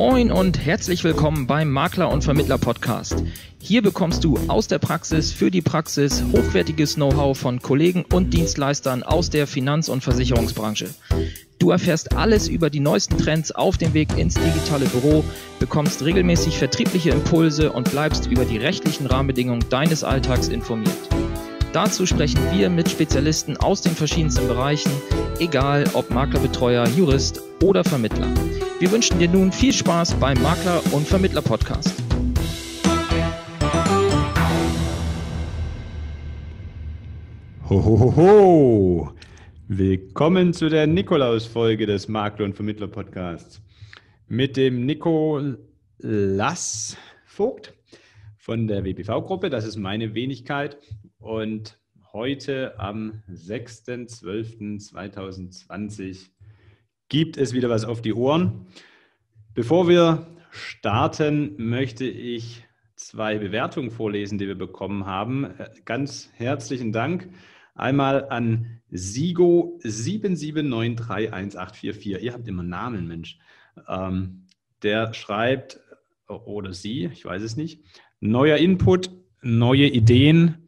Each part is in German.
Moin und herzlich willkommen beim Makler und Vermittler Podcast. Hier bekommst du aus der Praxis für die Praxis hochwertiges Know-how von Kollegen und Dienstleistern aus der Finanz- und Versicherungsbranche. Du erfährst alles über die neuesten Trends auf dem Weg ins digitale Büro, bekommst regelmäßig vertriebliche Impulse und bleibst über die rechtlichen Rahmenbedingungen deines Alltags informiert. Dazu sprechen wir mit Spezialisten aus den verschiedensten Bereichen, egal ob Maklerbetreuer, Jurist oder Vermittler. Wir wünschen dir nun viel Spaß beim Makler- und Vermittler-Podcast. Hohoho! Willkommen zu der Nikolaus-Folge des Makler- und Vermittler-Podcasts. Mit dem Nikolas Vogt von der WPV-Gruppe, das ist meine Wenigkeit. Und heute am 6.12.2020 gibt es wieder was auf die Ohren. Bevor wir starten, möchte ich zwei Bewertungen vorlesen, die wir bekommen haben. Ganz herzlichen Dank. Einmal an Sigo 77931844. Ihr habt immer Namen, Mensch. Ähm, der schreibt, oder sie, ich weiß es nicht, neuer Input, neue Ideen,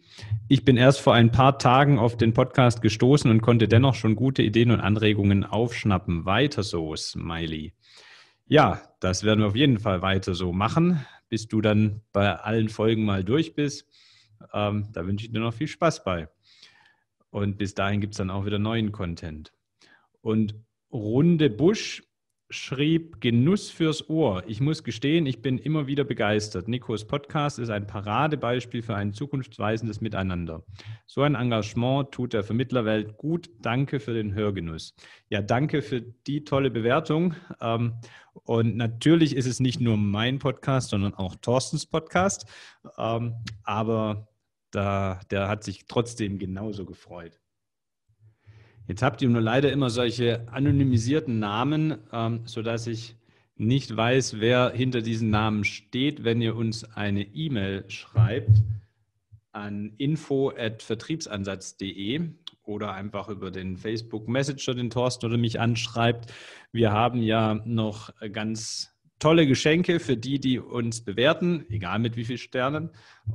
ich bin erst vor ein paar Tagen auf den Podcast gestoßen und konnte dennoch schon gute Ideen und Anregungen aufschnappen. Weiter so, Smiley. Ja, das werden wir auf jeden Fall weiter so machen, bis du dann bei allen Folgen mal durch bist. Ähm, da wünsche ich dir noch viel Spaß bei. Und bis dahin gibt es dann auch wieder neuen Content. Und Runde Busch schrieb Genuss fürs Ohr. Ich muss gestehen, ich bin immer wieder begeistert. Nikos Podcast ist ein Paradebeispiel für ein zukunftsweisendes Miteinander. So ein Engagement tut der Vermittlerwelt gut. Danke für den Hörgenuss. Ja, danke für die tolle Bewertung. Ähm, und natürlich ist es nicht nur mein Podcast, sondern auch Thorstens Podcast. Ähm, aber da, der hat sich trotzdem genauso gefreut. Jetzt habt ihr nur leider immer solche anonymisierten Namen, ähm, sodass ich nicht weiß, wer hinter diesen Namen steht, wenn ihr uns eine E-Mail schreibt an info@vertriebsansatz.de oder einfach über den Facebook Messenger den Thorsten oder mich anschreibt. Wir haben ja noch ganz tolle Geschenke für die, die uns bewerten, egal mit wie vielen Sternen.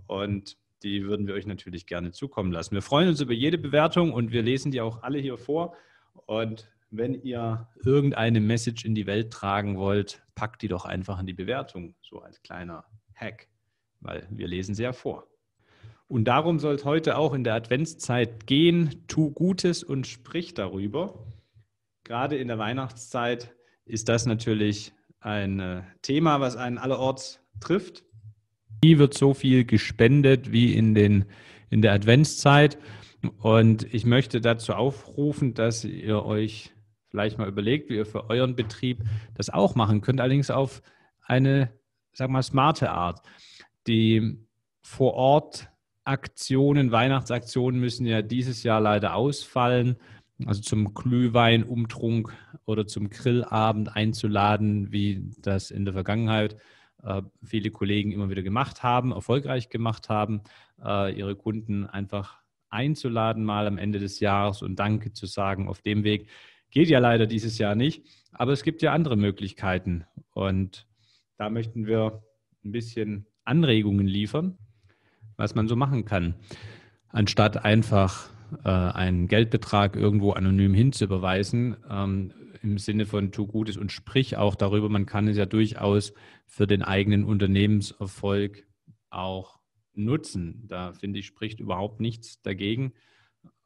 Und die würden wir euch natürlich gerne zukommen lassen. Wir freuen uns über jede Bewertung und wir lesen die auch alle hier vor. Und wenn ihr irgendeine Message in die Welt tragen wollt, packt die doch einfach in die Bewertung, so als kleiner Hack, weil wir lesen sie ja vor. Und darum soll es heute auch in der Adventszeit gehen. Tu Gutes und sprich darüber. Gerade in der Weihnachtszeit ist das natürlich ein äh, Thema, was einen allerorts trifft. Nie wird so viel gespendet wie in, den, in der Adventszeit. Und ich möchte dazu aufrufen, dass ihr euch vielleicht mal überlegt, wie ihr für euren Betrieb das auch machen könnt, allerdings auf eine, sag mal, smarte Art. Die vor Ort Aktionen, Weihnachtsaktionen müssen ja dieses Jahr leider ausfallen. Also zum Glühweinumtrunk oder zum Grillabend einzuladen, wie das in der Vergangenheit äh, viele Kollegen immer wieder gemacht haben, erfolgreich gemacht haben, äh, ihre Kunden einfach einzuladen, mal am Ende des Jahres und Danke zu sagen. Auf dem Weg geht ja leider dieses Jahr nicht, aber es gibt ja andere Möglichkeiten. Und da möchten wir ein bisschen Anregungen liefern, was man so machen kann, anstatt einfach äh, einen Geldbetrag irgendwo anonym hinzuüberweisen, ähm, im Sinne von tu Gutes und sprich auch darüber. Man kann es ja durchaus für den eigenen Unternehmenserfolg auch nutzen. Da finde ich, spricht überhaupt nichts dagegen.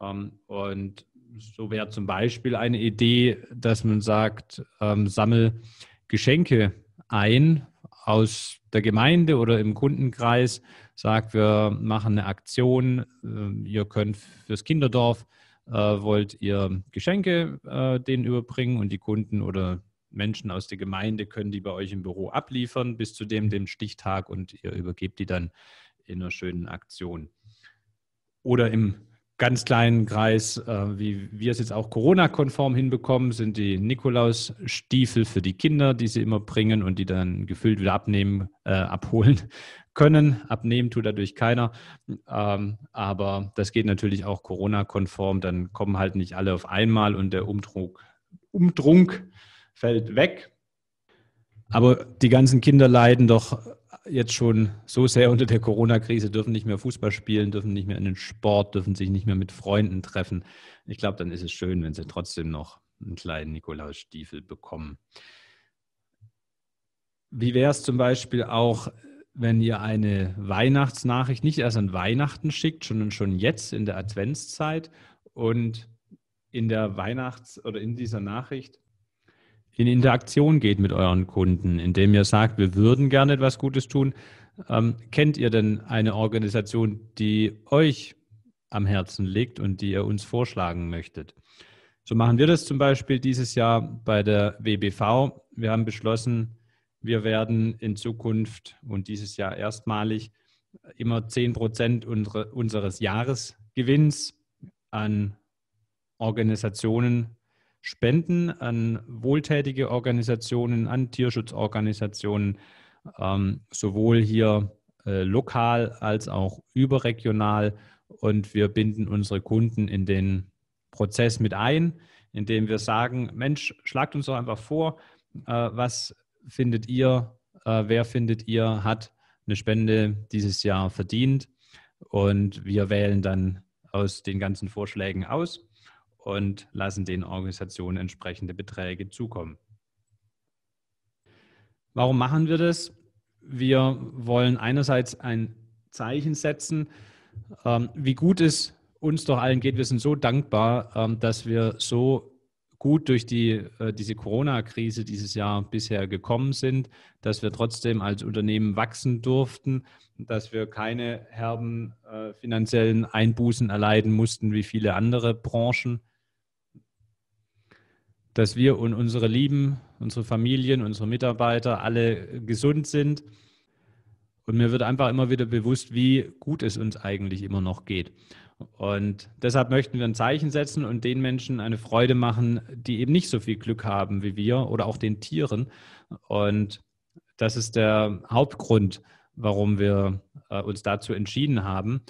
Ähm, und so wäre zum Beispiel eine Idee, dass man sagt, ähm, sammel Geschenke ein aus der Gemeinde oder im Kundenkreis, sagt, wir machen eine Aktion, ähm, ihr könnt fürs Kinderdorf äh, wollt ihr Geschenke äh, denen überbringen und die Kunden oder Menschen aus der Gemeinde können die bei euch im Büro abliefern bis zu dem, dem Stichtag und ihr übergebt die dann in einer schönen Aktion. Oder im ganz kleinen Kreis, äh, wie wir es jetzt auch Corona-konform hinbekommen, sind die Nikolaus-Stiefel für die Kinder, die sie immer bringen und die dann gefüllt wieder abnehmen, äh, abholen können. Abnehmen tut dadurch keiner. Ähm, aber das geht natürlich auch Corona-konform. Dann kommen halt nicht alle auf einmal und der Umdruck, Umtrunk fällt weg. Aber die ganzen Kinder leiden doch jetzt schon so sehr unter der Corona-Krise, dürfen nicht mehr Fußball spielen, dürfen nicht mehr in den Sport, dürfen sich nicht mehr mit Freunden treffen. Ich glaube, dann ist es schön, wenn sie trotzdem noch einen kleinen Nikolaus-Stiefel bekommen. Wie wäre es zum Beispiel auch, wenn ihr eine Weihnachtsnachricht nicht erst an Weihnachten schickt, sondern schon jetzt in der Adventszeit und in der Weihnachts- oder in dieser Nachricht in Interaktion geht mit euren Kunden, indem ihr sagt, wir würden gerne etwas Gutes tun. Ähm, kennt ihr denn eine Organisation, die euch am Herzen liegt und die ihr uns vorschlagen möchtet? So machen wir das zum Beispiel dieses Jahr bei der WBV. Wir haben beschlossen, wir werden in Zukunft und dieses Jahr erstmalig immer 10 Prozent unseres Jahresgewinns an Organisationen spenden, an wohltätige Organisationen, an Tierschutzorganisationen, ähm, sowohl hier äh, lokal als auch überregional. Und wir binden unsere Kunden in den Prozess mit ein, indem wir sagen, Mensch, schlagt uns doch einfach vor, äh, was findet ihr, äh, wer findet ihr, hat eine Spende dieses Jahr verdient. Und wir wählen dann aus den ganzen Vorschlägen aus und lassen den Organisationen entsprechende Beträge zukommen. Warum machen wir das? Wir wollen einerseits ein Zeichen setzen, ähm, wie gut es uns doch allen geht. Wir sind so dankbar, ähm, dass wir so gut durch die, äh, diese Corona-Krise dieses Jahr bisher gekommen sind, dass wir trotzdem als Unternehmen wachsen durften, dass wir keine herben äh, finanziellen Einbußen erleiden mussten wie viele andere Branchen, dass wir und unsere Lieben, unsere Familien, unsere Mitarbeiter alle gesund sind. Und mir wird einfach immer wieder bewusst, wie gut es uns eigentlich immer noch geht. Und deshalb möchten wir ein Zeichen setzen und den Menschen eine Freude machen, die eben nicht so viel Glück haben wie wir oder auch den Tieren. Und das ist der Hauptgrund, warum wir äh, uns dazu entschieden haben.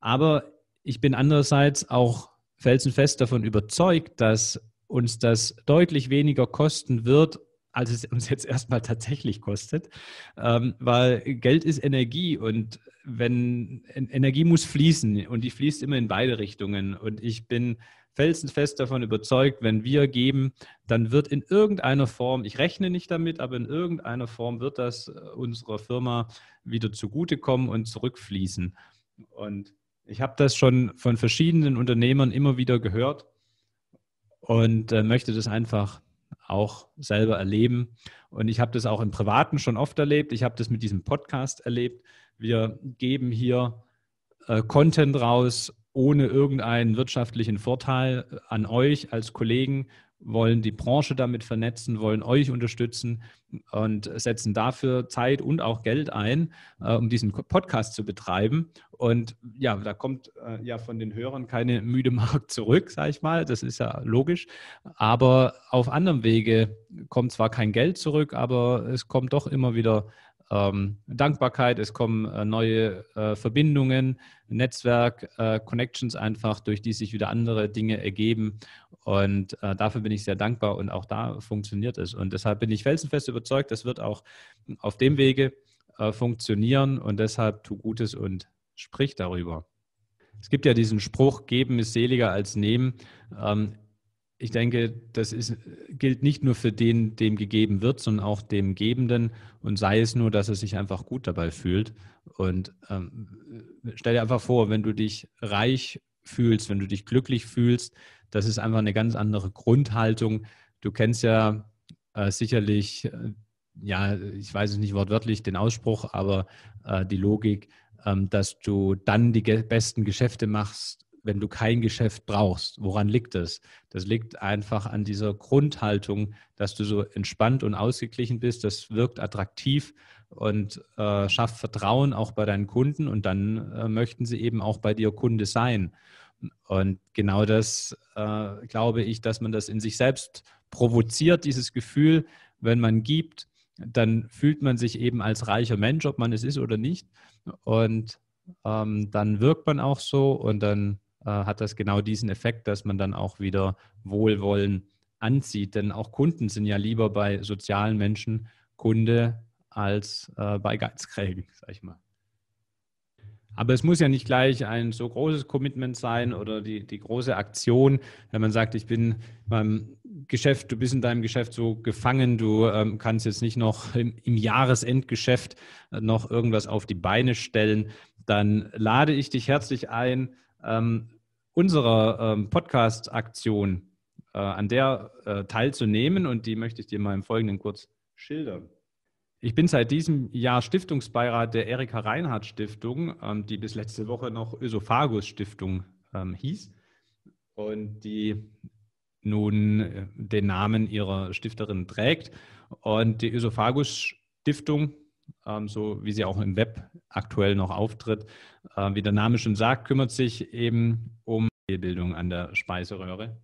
Aber ich bin andererseits auch felsenfest davon überzeugt, dass uns das deutlich weniger kosten wird, als es uns jetzt erstmal tatsächlich kostet, ähm, weil Geld ist Energie und wenn Energie muss fließen und die fließt immer in beide Richtungen und ich bin felsenfest davon überzeugt, wenn wir geben, dann wird in irgendeiner Form, ich rechne nicht damit, aber in irgendeiner Form wird das äh, unserer Firma wieder zugutekommen und zurückfließen. Und ich habe das schon von verschiedenen Unternehmern immer wieder gehört und äh, möchte das einfach auch selber erleben. Und ich habe das auch im Privaten schon oft erlebt. Ich habe das mit diesem Podcast erlebt. Wir geben hier äh, Content raus ohne irgendeinen wirtschaftlichen Vorteil äh, an euch als Kollegen, wollen die Branche damit vernetzen, wollen euch unterstützen und setzen dafür Zeit und auch Geld ein, äh, um diesen Podcast zu betreiben. Und ja, da kommt äh, ja von den Hörern keine müde Markt zurück, sage ich mal. Das ist ja logisch. Aber auf anderem Wege kommt zwar kein Geld zurück, aber es kommt doch immer wieder ähm, Dankbarkeit, es kommen äh, neue äh, Verbindungen, Netzwerk, äh, Connections einfach, durch die sich wieder andere Dinge ergeben. Und äh, dafür bin ich sehr dankbar und auch da funktioniert es. Und deshalb bin ich felsenfest überzeugt, das wird auch auf dem Wege äh, funktionieren und deshalb tu Gutes und sprich darüber. Es gibt ja diesen Spruch, geben ist seliger als nehmen. Ähm, ich denke, das ist, gilt nicht nur für den, dem gegeben wird, sondern auch dem Gebenden und sei es nur, dass er sich einfach gut dabei fühlt. Und ähm, stell dir einfach vor, wenn du dich reich fühlst, wenn du dich glücklich fühlst, das ist einfach eine ganz andere Grundhaltung. Du kennst ja äh, sicherlich, äh, ja, ich weiß es nicht wortwörtlich, den Ausspruch, aber äh, die Logik, ähm, dass du dann die ge besten Geschäfte machst, wenn du kein Geschäft brauchst. Woran liegt das? Das liegt einfach an dieser Grundhaltung, dass du so entspannt und ausgeglichen bist. Das wirkt attraktiv und äh, schafft Vertrauen auch bei deinen Kunden und dann äh, möchten sie eben auch bei dir Kunde sein. Und genau das äh, glaube ich, dass man das in sich selbst provoziert, dieses Gefühl, wenn man gibt, dann fühlt man sich eben als reicher Mensch, ob man es ist oder nicht. Und ähm, dann wirkt man auch so und dann äh, hat das genau diesen Effekt, dass man dann auch wieder Wohlwollen anzieht. Denn auch Kunden sind ja lieber bei sozialen Menschen Kunde als äh, bei Geizkrägen, sag ich mal. Aber es muss ja nicht gleich ein so großes Commitment sein oder die, die große Aktion, wenn man sagt, ich bin beim Geschäft, du bist in deinem Geschäft so gefangen, du ähm, kannst jetzt nicht noch im, im Jahresendgeschäft äh, noch irgendwas auf die Beine stellen, dann lade ich dich herzlich ein, ähm, unserer ähm, Podcast-Aktion äh, an der äh, teilzunehmen und die möchte ich dir mal im Folgenden kurz schildern. Ich bin seit diesem Jahr Stiftungsbeirat der Erika Reinhardt Stiftung, ähm, die bis letzte Woche noch Ösophagus Stiftung ähm, hieß und die nun äh, den Namen ihrer Stifterin trägt. Und die Ösophagus Stiftung, ähm, so wie sie auch im Web aktuell noch auftritt, äh, wie der Name schon sagt, kümmert sich eben um die Bildung an der Speiseröhre.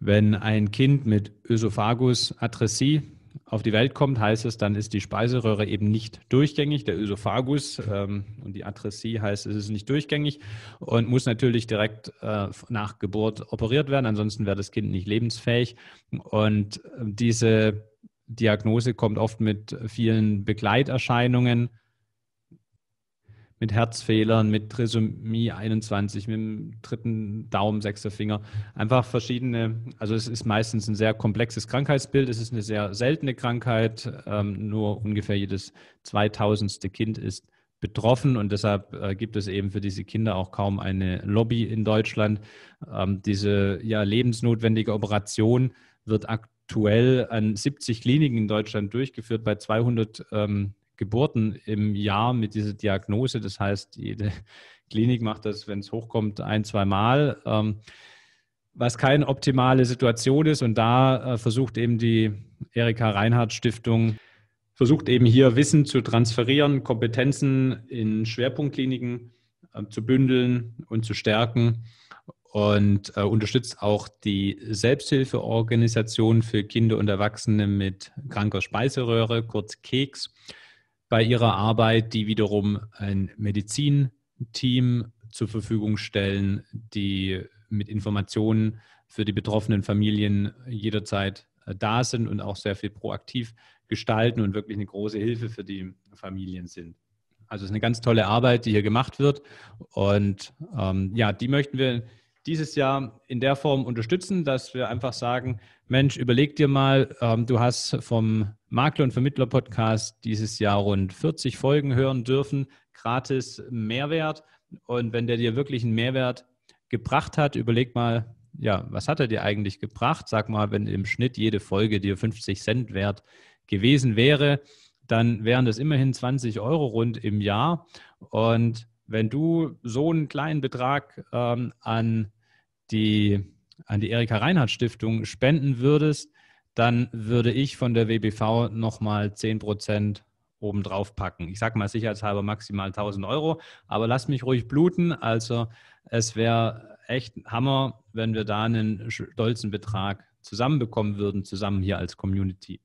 Wenn ein Kind mit Ösophagus-Atresie auf die Welt kommt, heißt es, dann ist die Speiseröhre eben nicht durchgängig. Der Ösophagus ähm, und die Atresie heißt, es ist nicht durchgängig und muss natürlich direkt äh, nach Geburt operiert werden. Ansonsten wäre das Kind nicht lebensfähig. Und äh, diese Diagnose kommt oft mit vielen Begleiterscheinungen mit Herzfehlern, mit Trisomie 21, mit dem dritten Daumen, sechster Finger. Einfach verschiedene, also es ist meistens ein sehr komplexes Krankheitsbild. Es ist eine sehr seltene Krankheit. Ähm, nur ungefähr jedes zweitausendste Kind ist betroffen und deshalb äh, gibt es eben für diese Kinder auch kaum eine Lobby in Deutschland. Ähm, diese ja, lebensnotwendige Operation wird aktuell an 70 Kliniken in Deutschland durchgeführt bei 200 ähm, Geburten im Jahr mit dieser Diagnose. Das heißt, jede Klinik macht das, wenn es hochkommt, ein, zweimal. Ähm, was keine optimale Situation ist. Und da äh, versucht eben die Erika Reinhardt Stiftung, versucht eben hier Wissen zu transferieren, Kompetenzen in Schwerpunktkliniken äh, zu bündeln und zu stärken und äh, unterstützt auch die Selbsthilfeorganisation für Kinder und Erwachsene mit kranker Speiseröhre, kurz KEKS bei ihrer Arbeit, die wiederum ein Medizinteam zur Verfügung stellen, die mit Informationen für die betroffenen Familien jederzeit äh, da sind und auch sehr viel proaktiv gestalten und wirklich eine große Hilfe für die Familien sind. Also es ist eine ganz tolle Arbeit, die hier gemacht wird. Und ähm, ja, die möchten wir dieses Jahr in der Form unterstützen, dass wir einfach sagen, Mensch, überleg dir mal, ähm, du hast vom Makler und Vermittler Podcast dieses Jahr rund 40 Folgen hören dürfen, gratis Mehrwert. Und wenn der dir wirklich einen Mehrwert gebracht hat, überleg mal, ja, was hat er dir eigentlich gebracht? Sag mal, wenn im Schnitt jede Folge dir 50 Cent wert gewesen wäre, dann wären das immerhin 20 Euro rund im Jahr. Und wenn du so einen kleinen Betrag ähm, an die, an die Erika Reinhardt Stiftung spenden würdest, dann würde ich von der WBV nochmal 10 obendrauf packen. Ich sage mal sicherheitshalber maximal 1000 Euro, aber lass mich ruhig bluten. Also es wäre echt Hammer, wenn wir da einen stolzen Betrag zusammenbekommen würden, zusammen hier als Community.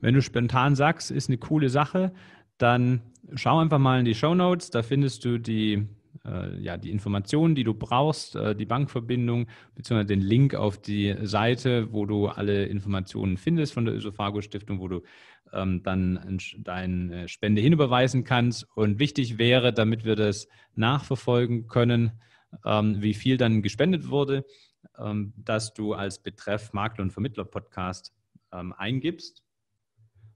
Wenn du spontan sagst, ist eine coole Sache, dann schau einfach mal in die Show Notes. Da findest du die äh, ja, die Informationen, die du brauchst, äh, die Bankverbindung, beziehungsweise den Link auf die Seite, wo du alle Informationen findest von der Ösophagus-Stiftung, wo du ähm, dann deine Spende hinüberweisen kannst. Und wichtig wäre, damit wir das nachverfolgen können, ähm, wie viel dann gespendet wurde, ähm, dass du als Betreff Makler- und Vermittler-Podcast ähm, eingibst.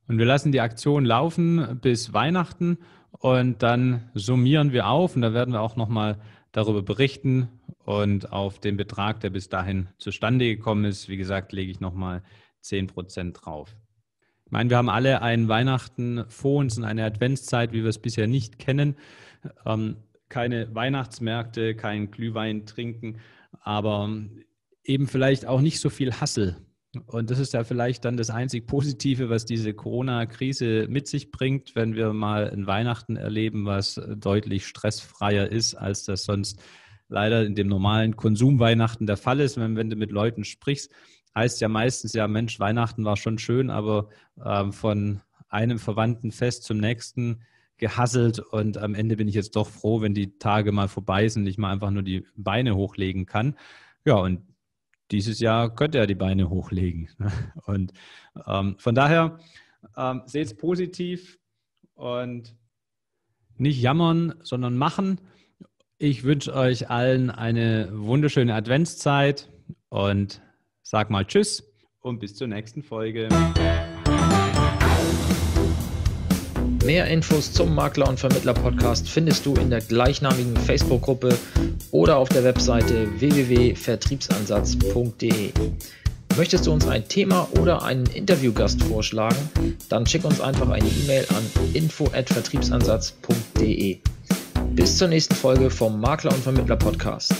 Und wir lassen die Aktion laufen bis Weihnachten und dann summieren wir auf und da werden wir auch nochmal darüber berichten. Und auf den Betrag, der bis dahin zustande gekommen ist, wie gesagt, lege ich nochmal 10% drauf. Ich meine, wir haben alle einen Weihnachten vor uns und eine Adventszeit, wie wir es bisher nicht kennen. Ähm, keine Weihnachtsmärkte, kein Glühwein trinken, aber eben vielleicht auch nicht so viel Hassel und das ist ja vielleicht dann das einzig Positive, was diese Corona-Krise mit sich bringt, wenn wir mal ein Weihnachten erleben, was deutlich stressfreier ist, als das sonst leider in dem normalen Konsumweihnachten der Fall ist. Wenn, wenn du mit Leuten sprichst, heißt ja meistens ja, Mensch, Weihnachten war schon schön, aber äh, von einem Verwandtenfest zum nächsten gehasselt und am Ende bin ich jetzt doch froh, wenn die Tage mal vorbei sind und ich mal einfach nur die Beine hochlegen kann. Ja, und dieses Jahr könnte er die Beine hochlegen. Und ähm, von daher ähm, seht es positiv und nicht jammern, sondern machen. Ich wünsche euch allen eine wunderschöne Adventszeit und sag mal Tschüss und bis zur nächsten Folge. Mehr Infos zum Makler und Vermittler Podcast findest du in der gleichnamigen Facebook-Gruppe oder auf der Webseite www.vertriebsansatz.de. Möchtest du uns ein Thema oder einen Interviewgast vorschlagen, dann schick uns einfach eine E-Mail an info@vertriebsansatz.de. Bis zur nächsten Folge vom Makler und Vermittler Podcast.